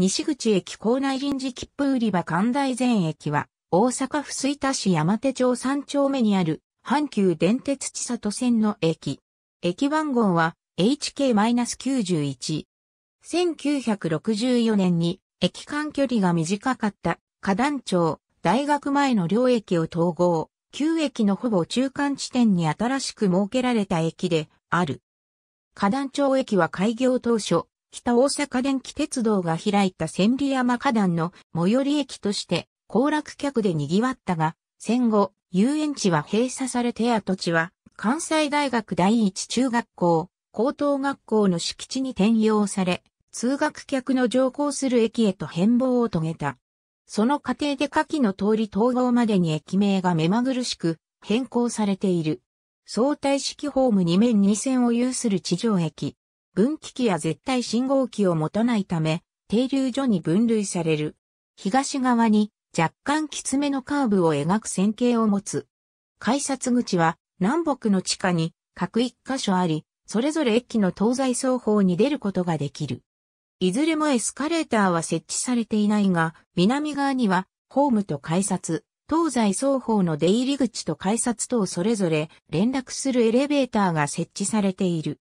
西口駅構内臨時切符売り場関大前駅は、大阪府吹田市山手町3丁目にある、阪急電鉄千里線の駅。駅番号は HK-91。1964年に、駅間距離が短かった、花壇町、大学前の両駅を統合、旧駅のほぼ中間地点に新しく設けられた駅で、ある。花壇町駅は開業当初、北大阪電気鉄道が開いた千里山花壇の最寄り駅として、行楽客で賑わったが、戦後、遊園地は閉鎖されて跡地は、関西大学第一中学校、高等学校の敷地に転用され、通学客の乗降する駅へと変貌を遂げた。その過程で下記の通り統合までに駅名が目まぐるしく変更されている。相対式ホーム2面2線を有する地上駅。分岐器や絶対信号機を持たないため、停留所に分類される。東側に若干きつめのカーブを描く線形を持つ。改札口は南北の地下に各一箇所あり、それぞれ駅の東西双方に出ることができる。いずれもエスカレーターは設置されていないが、南側にはホームと改札、東西双方の出入り口と改札等それぞれ連絡するエレベーターが設置されている。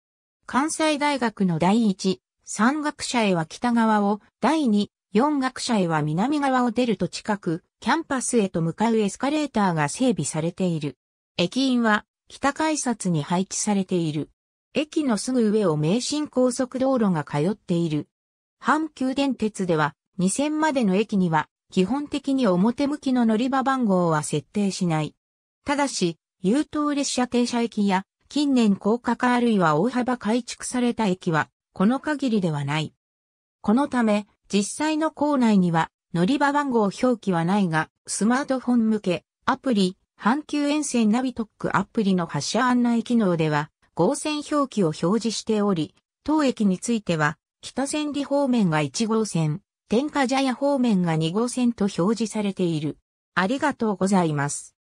関西大学の第一、三学者へは北側を、第二、四学者へは南側を出ると近く、キャンパスへと向かうエスカレーターが整備されている。駅員は、北改札に配置されている。駅のすぐ上を名神高速道路が通っている。阪急電鉄では、2000までの駅には、基本的に表向きの乗り場番号は設定しない。ただし、優等列車停車駅や近年高架化あるいは大幅改築された駅は、この限りではない。このため、実際の構内には、乗り場番号表記はないが、スマートフォン向け、アプリ、阪急沿線ナビトックアプリの発車案内機能では、合線表記を表示しており、当駅については、北千里方面が1号線、天下茶屋方面が2号線と表示されている。ありがとうございます。